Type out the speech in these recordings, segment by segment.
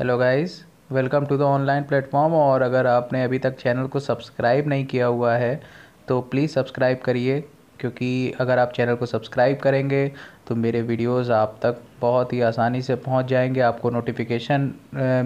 hello guys welcome to the online platform और अगर आपने अभी तक चैनल को सब्सक्राइब नहीं किया हुआ है तो प्लीज़ सब्सक्राइब करिए क्योंकि अगर आप चैनल को सब्सक्राइब करेंगे तो मेरे वीडियोस आप तक बहुत ही आसानी से पहुंच जाएंगे आपको नोटिफिकेशन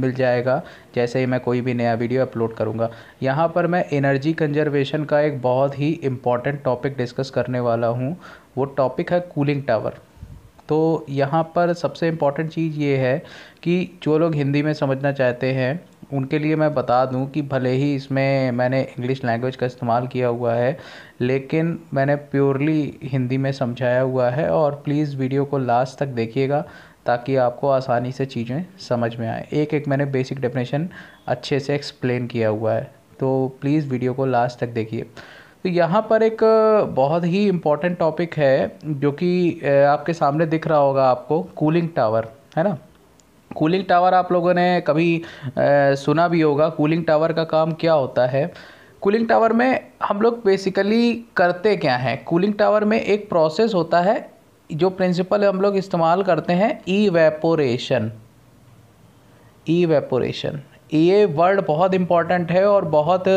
मिल जाएगा जैसे ही मैं कोई भी नया वीडियो अपलोड करूंगा यहाँ पर मैं एनर्जी कंजर्वेशन का एक बहुत ही इम्पॉर्टेंट टॉपिक डिस्कस करने वाला हूँ वो टॉपिक है कूलिंग टावर तो यहाँ पर सबसे इम्पॉर्टेंट चीज़ ये है कि जो लोग हिंदी में समझना चाहते हैं उनके लिए मैं बता दूं कि भले ही इसमें मैंने इंग्लिश लैंग्वेज का इस्तेमाल किया हुआ है लेकिन मैंने प्योरली हिंदी में समझाया हुआ है और प्लीज़ वीडियो को लास्ट तक देखिएगा ताकि आपको आसानी से चीज़ें समझ में आए एक एक मैंने बेसिक डेफिनेशन अच्छे से एक्सप्लेन किया हुआ है तो प्लीज़ वीडियो को लास्ट तक देखिए तो यहाँ पर एक बहुत ही इम्पॉर्टेंट टॉपिक है जो कि आपके सामने दिख रहा होगा आपको कूलिंग टावर है ना कूलिंग टावर आप लोगों ने कभी सुना भी होगा कूलिंग टावर का काम क्या होता है कूलिंग टावर में हम लोग बेसिकली करते क्या हैं कूलिंग टावर में एक प्रोसेस होता है जो प्रिंसिपल हम लोग इस्तेमाल करते हैं ई वेपोरेशन ई वेपोरेशन ये वर्ड बहुत इम्पॉर्टेंट है और बहुत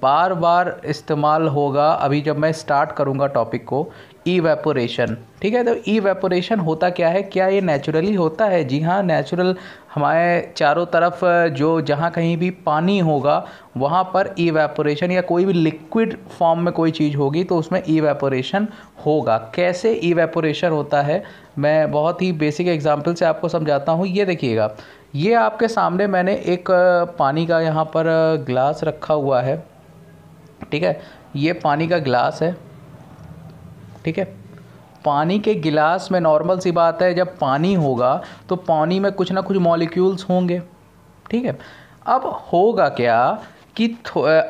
बार बार इस्तेमाल होगा अभी जब मैं स्टार्ट करूँगा टॉपिक को ई वेपोरेशन ठीक है तो ई वेपोरेशन होता क्या है क्या ये नेचुरली होता है जी हाँ नेचुरल हमारे चारों तरफ जो जहाँ कहीं भी पानी होगा वहाँ पर ई वेपोरेशन या कोई भी लिक्विड फॉर्म में कोई चीज़ होगी तो उसमें ई वेपोरेशन होगा कैसे ई वेपोरेशन होता है मैं बहुत ही बेसिक एग्जाम्पल से आपको समझाता हूँ ये देखिएगा ये आपके सामने मैंने एक पानी का यहाँ पर ग्लास रखा हुआ है ठीक है ये पानी का ग्लास है ठीक है पानी के गिलास में नॉर्मल सी बात है जब पानी होगा तो पानी में कुछ ना कुछ मॉलिक्यूल्स होंगे ठीक है अब होगा क्या कि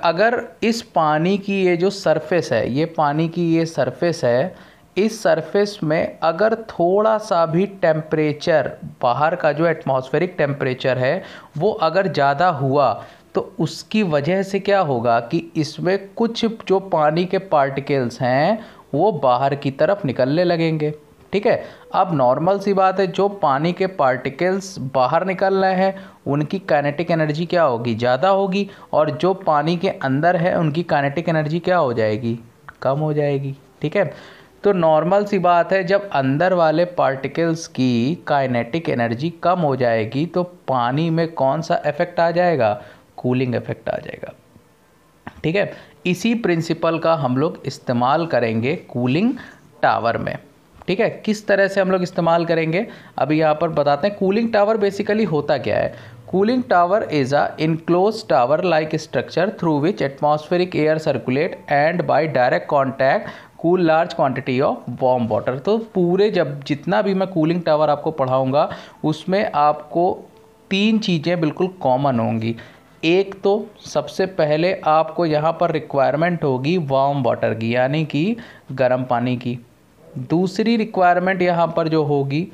अगर इस पानी की ये जो सरफेस है ये पानी की ये सरफेस है इस सरफेस में अगर थोड़ा सा भी टेम्परेचर बाहर का जो एटमॉस्फेरिक टेम्परेचर है वो अगर ज़्यादा हुआ तो उसकी वजह से क्या होगा कि इसमें कुछ जो पानी के पार्टिकल्स हैं वो बाहर की तरफ निकलने लगेंगे ठीक है अब नॉर्मल सी बात है जो पानी के पार्टिकल्स बाहर निकल रहे हैं उनकी काइनेटिक एनर्जी क्या होगी ज़्यादा होगी और जो पानी के अंदर है उनकी काइनेटिक एनर्जी क्या हो जाएगी कम हो जाएगी ठीक है तो नॉर्मल सी बात है जब अंदर वाले पार्टिकल्स की काइनेटिक एनर्जी कम हो जाएगी तो पानी में कौन सा इफेक्ट आ जाएगा कूलिंग इफेक्ट आ जाएगा ठीक है इसी प्रिंसिपल का हम लोग इस्तेमाल करेंगे कूलिंग टावर में ठीक है किस तरह से हम लोग इस्तेमाल करेंगे अभी यहाँ पर बताते हैं कूलिंग टावर बेसिकली होता क्या है cooling tower is a enclose tower like structure through which atmospheric air circulate and by direct contact cool large quantity of warm water तो पूरे जब जितना भी मैं कूलिंग टावर आपको पढ़ाऊँगा उसमें आपको तीन चीज़ें बिल्कुल कॉमन होंगी एक तो सबसे पहले आपको यहाँ पर रिक्वायरमेंट होगी वार्म वाटर की यानी कि गर्म पानी की दूसरी रिक्वायरमेंट यहाँ पर जो होगी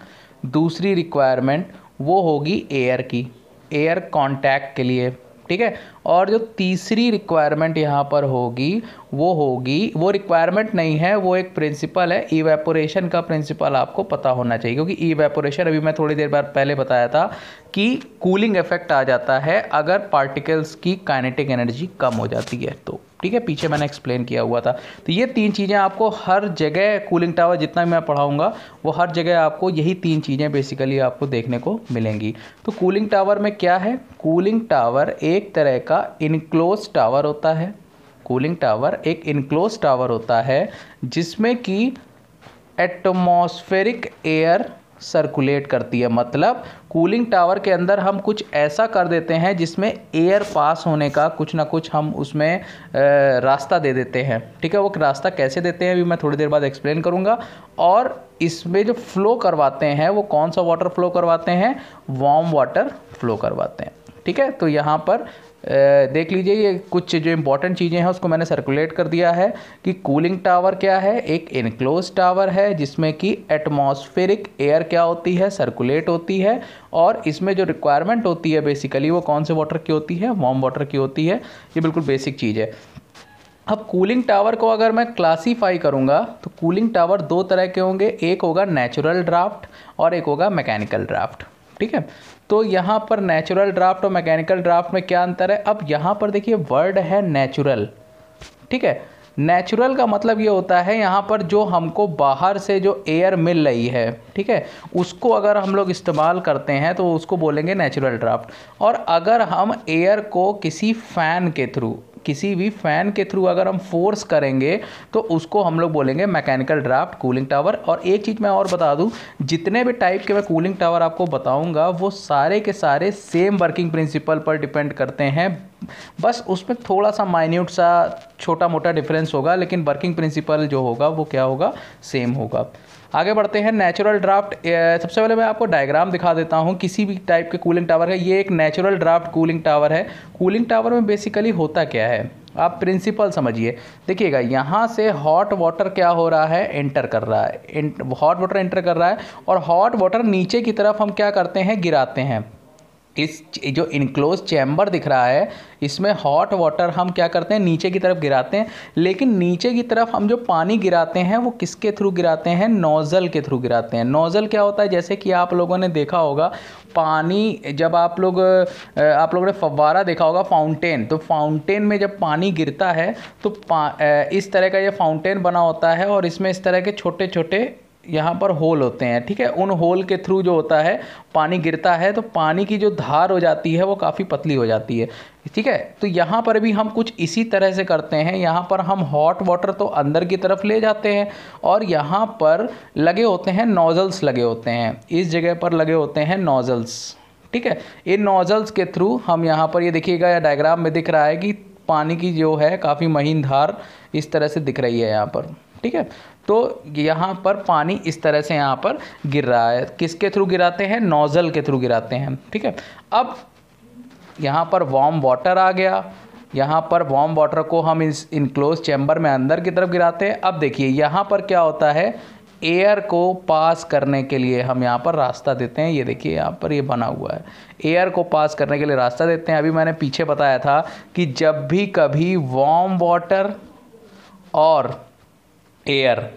दूसरी रिक्वायरमेंट वो होगी एयर की एयर कांटेक्ट के लिए ठीक है और जो तीसरी रिक्वायरमेंट यहाँ पर होगी वो होगी वो रिक्वायरमेंट नहीं है वो एक प्रिंसिपल है ईवेपोरेशन का प्रिंसिपल आपको पता होना चाहिए क्योंकि ईवेपोरेशन अभी मैं थोड़ी देर बाद पहले बताया था कि कूलिंग इफेक्ट आ जाता है अगर पार्टिकल्स की काइनेटिक एनर्जी कम हो जाती है तो ठीक है पीछे मैंने एक्सप्लेन किया हुआ था तो ये तीन चीज़ें आपको हर जगह कूलिंग टावर जितना भी मैं पढ़ाऊँगा वो हर जगह आपको यही तीन चीज़ें बेसिकली आपको देखने को मिलेंगी तो कूलिंग टावर में क्या है कूलिंग टावर एक तरह का का इनक्लोज टावर होता है कूलिंग टावर एक इनक्लोज टावर होता है जिसमें कि एटमॉस्फेरिक एयर सर्कुलेट करती है मतलब कूलिंग टावर के अंदर हम कुछ ऐसा कर देते हैं जिसमें एयर पास होने का कुछ ना कुछ हम उसमें रास्ता दे देते हैं ठीक है वो रास्ता कैसे देते हैं अभी मैं थोड़ी देर बाद एक्सप्लेन करूँगा और इसमें जो फ्लो करवाते हैं वो कौन सा वाटर फ्लो करवाते हैं वार्म वाटर फ्लो करवाते हैं ठीक है तो यहाँ पर देख लीजिए ये कुछ जो इंपॉर्टेंट चीज़ें हैं उसको मैंने सर्कुलेट कर दिया है कि कूलिंग टावर क्या है एक इनक्लोज टावर है जिसमें कि एटमॉस्फेरिक एयर क्या होती है सर्कुलेट होती है और इसमें जो रिक्वायरमेंट होती है बेसिकली वो कौन से वाटर की होती है वार्म वाटर की होती है ये बिल्कुल बेसिक चीज़ है अब कूलिंग टावर को अगर मैं क्लासीफाई करूँगा तो कूलिंग टावर दो तरह के होंगे एक होगा नेचुरल ड्राफ्ट और एक होगा मैकेनिकल ड्राफ्ट ठीक है तो यहाँ पर नेचुरल ड्राफ्ट और मैकेनिकल ड्राफ्ट में क्या अंतर है अब यहाँ पर देखिए वर्ड है नेचुरल ठीक है नेचुरल का मतलब ये होता है यहाँ पर जो हमको बाहर से जो एयर मिल रही है ठीक है उसको अगर हम लोग इस्तेमाल करते हैं तो उसको बोलेंगे नेचुरल ड्राफ्ट और अगर हम एयर को किसी फ़ैन के थ्रू किसी भी फ़ैन के थ्रू अगर हम फोर्स करेंगे तो उसको हम लोग बोलेंगे मैकेनिकल ड्राफ्ट कूलिंग टावर और एक चीज़ मैं और बता दूँ जितने भी टाइप के मैं कूलिंग टावर आपको बताऊँगा वो सारे के सारे सेम वर्किंग प्रिंसिपल पर डिपेंड करते हैं बस उसमें थोड़ा सा माइन्यूट सा छोटा मोटा डिफरेंस होगा लेकिन वर्किंग प्रिंसिपल जो होगा वो क्या होगा सेम होगा आगे बढ़ते हैं नेचुरल ड्राफ्ट सबसे पहले मैं आपको डायग्राम दिखा देता हूँ किसी भी टाइप के कूलिंग टावर का ये एक नेचुरल ड्राफ्ट कूलिंग टावर है कूलिंग टावर में बेसिकली होता क्या है आप प्रिंसिपल समझिए देखिएगा यहाँ से हॉट वाटर क्या हो रहा है एंटर कर रहा है हॉट वाटर एंटर कर रहा है और हॉट वाटर नीचे की तरफ हम क्या करते हैं गिराते हैं इस जो इनक्लोज चैम्बर दिख रहा है इसमें हॉट वाटर हम क्या करते हैं नीचे की तरफ गिराते हैं लेकिन नीचे की तरफ हम जो पानी गिराते हैं वो किसके थ्रू गिराते हैं नोज़ल के थ्रू गिराते हैं नोज़ल क्या होता है जैसे कि आप लोगों ने देखा होगा पानी जब आप लोग आप लोगों ने फव्वारा देखा होगा फाउंटेन तो फाउंटेन में जब पानी गिरता है तो इस तरह का ये फाउंटेन बना होता है और इसमें इस तरह के छोटे छोटे यहाँ पर होल होते हैं ठीक है उन होल के थ्रू जो होता है पानी गिरता है तो पानी की जो धार हो जाती है वो काफ़ी पतली हो जाती है ठीक है तो यहाँ पर भी हम कुछ इसी तरह से करते हैं यहाँ पर हम हॉट वाटर तो अंदर की तरफ ले जाते हैं और यहाँ पर लगे होते हैं नोज़ल्स लगे होते हैं इस जगह पर लगे होते हैं नोज़ल्स ठीक है इन नोज़ल्स के थ्रू हम यहाँ पर ये यह देखिएगा या डायग्राम में दिख रहा है कि पानी की जो है काफ़ी महीन धार इस तरह से दिख रही है यहाँ पर ठीक है तो यहाँ पर पानी इस तरह से यहाँ पर गिर रहा है किसके थ्रू गिराते हैं नोज़ल के थ्रू गिराते हैं ठीक है अब यहाँ पर वार्म वाटर आ गया यहाँ पर वार्म वाटर को हम इस इनक्लोज चैम्बर में अंदर की तरफ गिराते हैं अब देखिए यहाँ पर क्या होता है एयर को पास करने के लिए हम यहाँ पर रास्ता देते हैं ये देखिए यहाँ पर ये बना हुआ है एयर को पास करने के लिए रास्ता देते हैं अभी मैंने पीछे बताया था कि जब भी कभी वार्म वाटर और एयर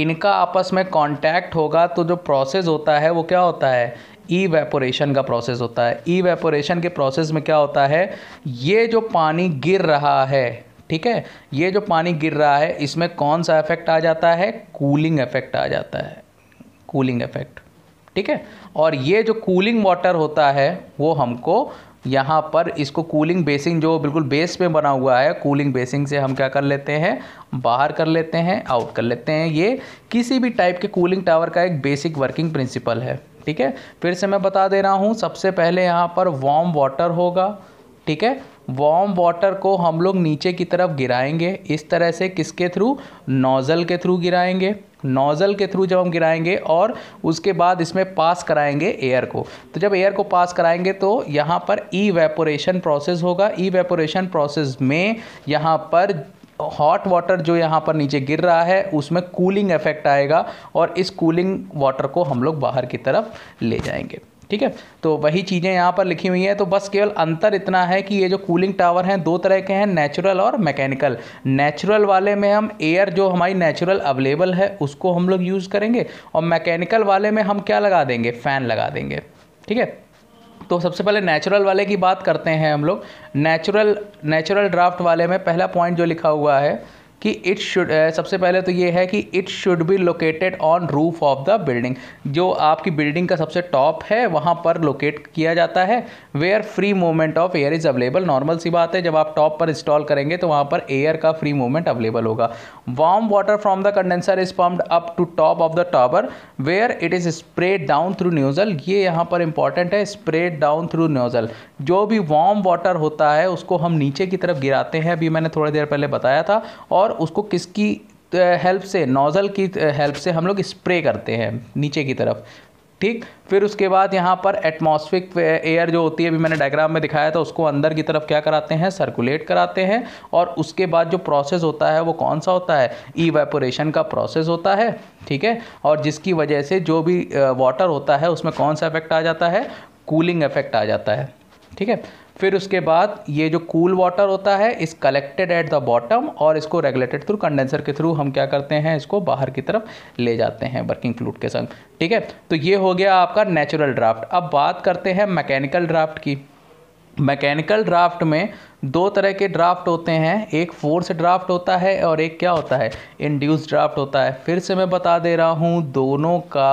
इनका आपस में कांटेक्ट होगा तो जो प्रोसेस होता है वो क्या होता है ई वेपोरेशन का प्रोसेस होता है ई वेपोरेशन के प्रोसेस में क्या होता है ये जो पानी गिर रहा है ठीक है ये जो पानी गिर रहा है इसमें कौन सा इफेक्ट आ जाता है कूलिंग इफेक्ट आ जाता है कूलिंग इफेक्ट ठीक है और ये जो कूलिंग वाटर होता है वो हमको यहाँ पर इसको कूलिंग बेसिंग जो बिल्कुल बेस पे बना हुआ है कूलिंग बेसिंग से हम क्या कर लेते हैं बाहर कर लेते हैं आउट कर लेते हैं ये किसी भी टाइप के कूलिंग टावर का एक बेसिक वर्किंग प्रिंसिपल है ठीक है फिर से मैं बता दे रहा हूँ सबसे पहले यहाँ पर वार्म वाटर होगा ठीक है वार्म वाटर को हम लोग नीचे की तरफ गिराएंगे इस तरह से किसके थ्रू नोज़ल के थ्रू गिराएंगे नोज़ल के थ्रू जब हम गिराएंगे और उसके बाद इसमें पास कराएंगे एयर को तो जब एयर को पास कराएंगे तो यहाँ पर ई वेपोरेशन प्रोसेस होगा ई वेपोरेशन प्रोसेस में यहाँ पर हॉट वाटर जो यहाँ पर नीचे गिर रहा है उसमें कूलिंग इफेक्ट आएगा और इस कूलिंग वाटर को हम लोग बाहर की तरफ ले जाएंगे ठीक है तो वही चीज़ें यहाँ पर लिखी हुई हैं तो बस केवल अंतर इतना है कि ये जो कूलिंग टावर हैं दो तरह के हैं नेचुरल और मैकेनिकल नेचुरल वाले में हम एयर जो हमारी नेचुरल अवेलेबल है उसको हम लोग यूज़ करेंगे और मैकेनिकल वाले में हम क्या लगा देंगे फ़ैन लगा देंगे ठीक है तो सबसे पहले नेचुरल वाले की बात करते हैं हम लोग नेचुरल नेचुरल ड्राफ्ट वाले में पहला पॉइंट जो लिखा हुआ है कि इट शुड सबसे पहले तो ये है कि it should be located on roof of the building जो आपकी बिल्डिंग का सबसे टॉप है वहाँ पर लोकेट किया जाता है where free movement of air is available normal सी बात है जब आप टॉप पर इंस्टॉल करेंगे तो वहाँ पर एयर का फ्री मूवमेंट अवेलेबल होगा warm water from the condenser is pumped up to top of the tower where it is spread down through nozzle ये यहाँ पर इंपॉर्टेंट है स्प्रेड डाउन थ्रू न्यूज़ल जो भी वार्म वाटर होता है उसको हम नीचे की तरफ गिराते हैं अभी मैंने थोड़ी देर पहले बताया था और और उसको किसकी हेल्प से नोज़ल की हेल्प से हम लोग स्प्रे करते हैं नीचे की तरफ ठीक फिर उसके बाद यहाँ पर एटमॉस्फिक एयर जो होती है अभी मैंने डायग्राम में दिखाया था उसको अंदर की तरफ क्या कराते हैं सर्कुलेट कराते हैं और उसके बाद जो प्रोसेस होता है वो कौन सा होता है ईवेपोरेशन का प्रोसेस होता है ठीक है और जिसकी वजह से जो भी वाटर होता है उसमें कौन सा इफेक्ट आ जाता है कूलिंग इफेक्ट आ जाता है ठीक है फिर उसके बाद ये जो कूल वाटर होता है इस कलेक्टेड एट द बॉटम और इसको रेगुलेटेड थ्रू कंडेंसर के थ्रू हम क्या करते हैं इसको बाहर की तरफ ले जाते हैं वर्किंग फ्लूड के संग ठीक है तो ये हो गया आपका नेचुरल ड्राफ्ट अब बात करते हैं मैकेनिकल ड्राफ्ट की मैकेनिकल ड्राफ्ट में दो तरह के ड्राफ्ट होते हैं एक फोर्स ड्राफ्ट होता है और एक क्या होता है इंड्यूस ड्राफ्ट होता है फिर से मैं बता दे रहा हूँ दोनों का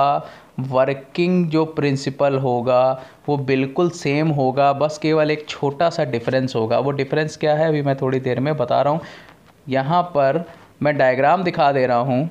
वर्किंग जो प्रिंसिपल होगा वो बिल्कुल सेम होगा बस केवल एक छोटा सा डिफरेंस होगा वो डिफरेंस क्या है अभी मैं थोड़ी देर में बता रहा हूँ यहाँ पर मैं डायग्राम दिखा दे रहा हूँ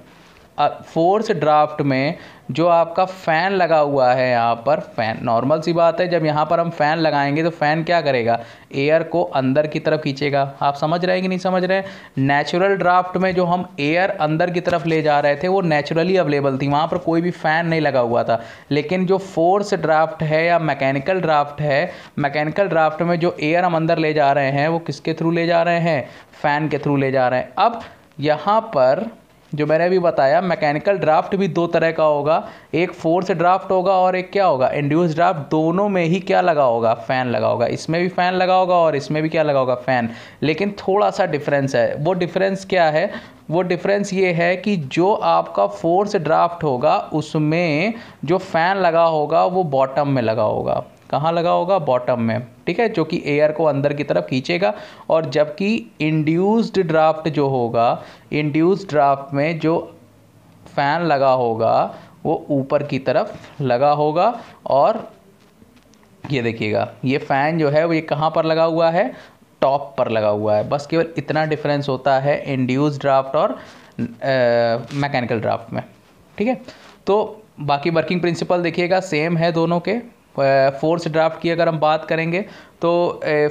फोर्स ड्राफ्ट में जो आपका फ़ैन लगा हुआ है यहाँ पर फ़ैन नॉर्मल सी बात है जब यहाँ पर हम फ़ैन लगाएंगे तो फ़ैन क्या करेगा एयर को अंदर की तरफ खींचेगा आप समझ रहे हैं कि नहीं समझ रहे हैं नेचुरल ड्राफ्ट में जो हम एयर अंदर की तरफ ले जा रहे थे वो नेचुरली अवेलेबल थी वहाँ पर कोई भी फ़ैन नहीं लगा हुआ था लेकिन जो फोर्स ड्राफ्ट है या मैकेनिकल ड्राफ्ट है मैकेनिकल ड्राफ्ट में जो एयर हम अंदर ले जा रहे हैं वो किसके थ्रू ले जा रहे हैं फ़ैन के थ्रू ले जा रहे हैं अब यहाँ पर जो मैंने अभी बताया मैकेनिकल ड्राफ्ट भी दो तरह का होगा एक फोर्स ड्राफ्ट होगा और एक क्या होगा इंड्यूस ड्राफ्ट दोनों में ही क्या लगा होगा फ़ैन लगा होगा इसमें भी फ़ैन लगा होगा और इसमें भी क्या लगा होगा फ़ैन लेकिन थोड़ा सा डिफरेंस है वो डिफरेंस क्या है वो डिफरेंस ये है कि जो आपका फोर्स ड्राफ्ट होगा उसमें जो फ़ैन लगा होगा वो बॉटम में लगा होगा कहाँ लगा होगा बॉटम में ठीक है जो कि एयर को अंदर की तरफ खींचेगा और जबकि इंड्यूस्ड ड्राफ्ट जो होगा इंड्यूस्ड ड्राफ्ट में जो फ़ैन लगा होगा वो ऊपर की तरफ लगा होगा और ये देखिएगा ये फ़ैन जो है वो ये कहाँ पर लगा हुआ है टॉप पर लगा हुआ है बस केवल इतना डिफरेंस होता है इंड्यूस ड्राफ्ट और मैकेनिकल ड्राफ्ट में ठीक है तो बाकी वर्किंग प्रिंसिपल देखिएगा सेम है दोनों के फोर्स ड्राफ्ट की अगर हम बात करेंगे तो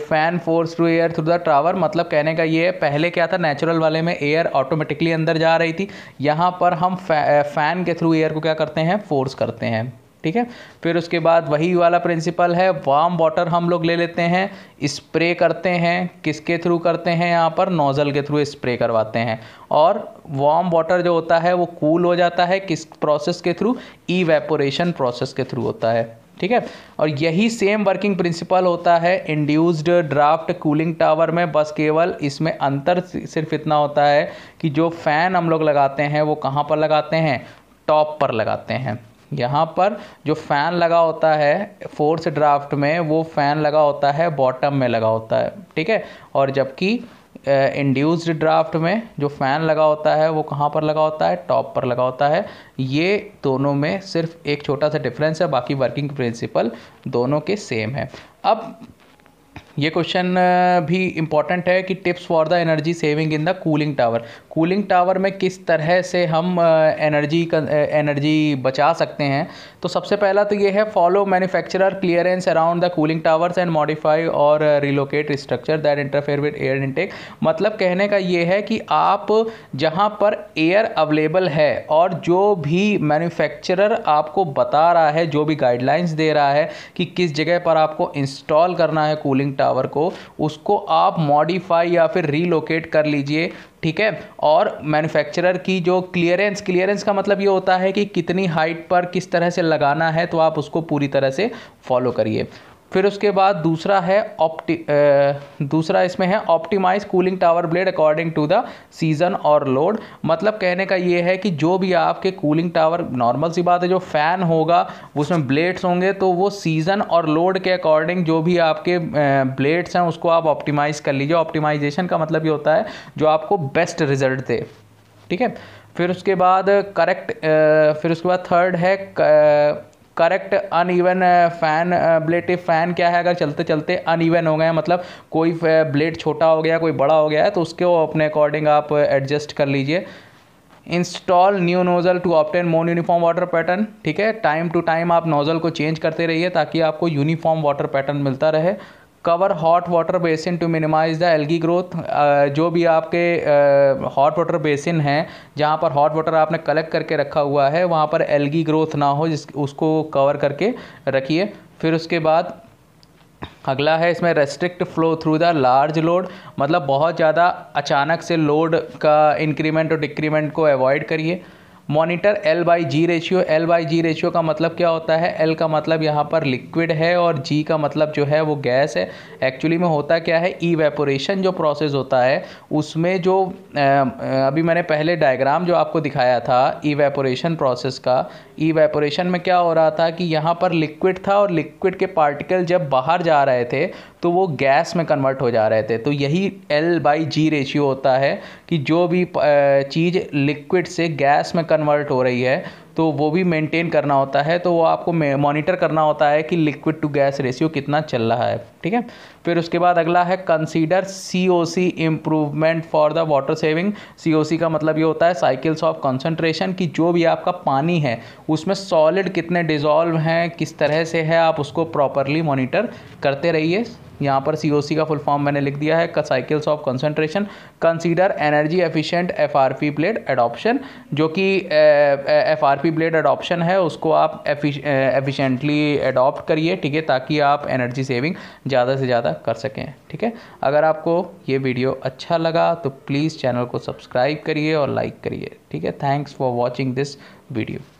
fan force to air through the tower मतलब कहने का ये है पहले क्या था नेचुरल वाले में एयर ऑटोमेटिकली अंदर जा रही थी यहाँ पर हम फै, फ़ैन के थ्रू एयर को क्या करते हैं फोर्स करते हैं ठीक है फिर उसके बाद वही वाला प्रिंसिपल है वार्म वाटर हम लोग ले लेते हैं स्प्रे करते हैं किसके थ्रू करते हैं यहाँ पर नोज़ल के थ्रू स्प्रे करवाते हैं और वार्म वाटर जो होता है वो कूल हो जाता है किस प्रोसेस के थ्रू ई प्रोसेस के थ्रू होता है ठीक है और यही सेम वर्किंग प्रिंसिपल होता है इंड्यूस्ड ड्राफ्ट कूलिंग टावर में बस केवल इसमें अंतर सिर्फ इतना होता है कि जो फ़ैन हम लोग लगाते हैं वो कहाँ पर लगाते हैं टॉप पर लगाते हैं यहाँ पर जो फ़ैन लगा होता है फोर्स ड्राफ्ट में वो फ़ैन लगा होता है बॉटम में लगा होता है ठीक है और जबकि इंड्यूस्ड ड्राफ्ट में जो फ़ैन लगा होता है वो कहाँ पर लगा होता है टॉप पर लगा होता है ये दोनों में सिर्फ एक छोटा सा डिफरेंस है बाकी वर्किंग प्रिंसिपल दोनों के सेम है अब ये क्वेश्चन भी इम्पॉर्टेंट है कि tips for the energy saving in the cooling tower cooling tower में किस तरह से हम एनर्जी एनर्जी बचा सकते हैं तो सबसे पहला तो ये है follow manufacturer clearance around the cooling towers and modify और relocate structure that interfere with air intake मतलब कहने का ये है कि आप जहाँ पर एयर अवेलेबल है और जो भी मैन्युफैक्चरर आपको बता रहा है जो भी गाइडलाइंस दे रहा है कि किस जगह पर आपको इंस्टॉल करना है कूलिंग टावर टावर को उसको आप मॉडिफाई या फिर रीलोकेट कर लीजिए ठीक है और मैन्युफैक्चरर की जो क्लियरेंस क्लियरेंस का मतलब ये होता है कि कितनी हाइट पर किस तरह से लगाना है तो आप उसको पूरी तरह से फॉलो करिए फिर उसके बाद दूसरा है ऑप्टि दूसरा इसमें है optimize cooling tower blade according to the season और लोड मतलब कहने का ये है कि जो भी आपके कूलिंग टावर नॉर्मल सी बात है जो फ़ैन होगा उसमें ब्लेड्स होंगे तो वो सीज़न और लोड के अकॉर्डिंग जो भी आपके ब्लेड्स हैं उसको आप ऑप्टिमाइज़ कर लीजिए ऑप्टिमाइजेशन का मतलब ये होता है जो आपको बेस्ट रिजल्ट दे ठीक है फिर उसके बाद करेक्ट फिर उसके बाद थर्ड है करेक्ट अन ईवन फ़ैन ब्लेटिव फ़ैन क्या है अगर चलते चलते अन ईवन हो गए मतलब कोई ब्लेड छोटा हो गया कोई बड़ा हो गया है तो उसके अपने अकॉर्डिंग आप एडजस्ट कर लीजिए install new nozzle to obtain more uniform water pattern ठीक है टाइम टू टाइम आप नोज़ल को चेंज करते रहिए ताकि आपको यूनिफॉर्म वाटर पैटर्न मिलता रहे cover hot water basin to minimize the algae growth जो भी आपके हॉट वाटर बेसिन हैं जहाँ पर हॉट वाटर आपने कलेक्ट करके रखा हुआ है वहाँ पर एल्गी ग्रोथ ना हो जिस उसको कवर करके रखिए फिर उसके बाद अगला है इसमें restrict flow through the large load मतलब बहुत ज़्यादा अचानक से लोड का इंक्रीमेंट और डिक्रीमेंट को अवॉइड करिए monitor L by G ratio L by G ratio का मतलब क्या होता है एल का मतलब यहाँ पर लिक्विड है और जी का मतलब जो है वो गैस है एक्चुअली में होता क्या है ई वेपोरेशन जो प्रोसेस होता है उसमें जो अभी मैंने पहले डायग्राम जो आपको दिखाया था ई वेपोरेशन प्रोसेस का ई वेपोरेशन में क्या हो रहा था कि यहाँ पर लिक्विड था और लिक्विड के पार्टिकल जब बाहर जा रहे थे तो वो गैस में कन्वर्ट हो जा रहे थे तो यही एल बाई जी रेशियो होता है कि जो भी चीज़ लिक्विड से गैस में कन्वर्ट हो रही है तो वो भी मेंटेन करना होता है तो वो आपको मॉनिटर करना होता है कि लिक्विड टू गैस रेशियो कितना चल रहा है ठीक है फिर उसके बाद अगला है consider C O C improvement for the water saving C O C का मतलब ये होता है साइकिल्स ऑफ कंसनट्रेशन कि जो भी आपका पानी है उसमें सॉलिड कितने डिजॉल्व हैं किस तरह से है आप उसको प्रॉपरली मॉनिटर करते रहिए यहाँ पर सी का फुल फॉर्म मैंने लिख दिया है cycles of concentration consider energy efficient F R P blade adoption जो कि F R P blade adoption है उसको आप एफिशिएंटली एडॉप्ट करिए ठीक है ताकि आप एनर्जी सेविंग ज़्यादा से ज़्यादा कर सकें ठीक है अगर आपको ये वीडियो अच्छा लगा तो प्लीज़ चैनल को सब्सक्राइब करिए और लाइक करिए ठीक है thanks for watching this video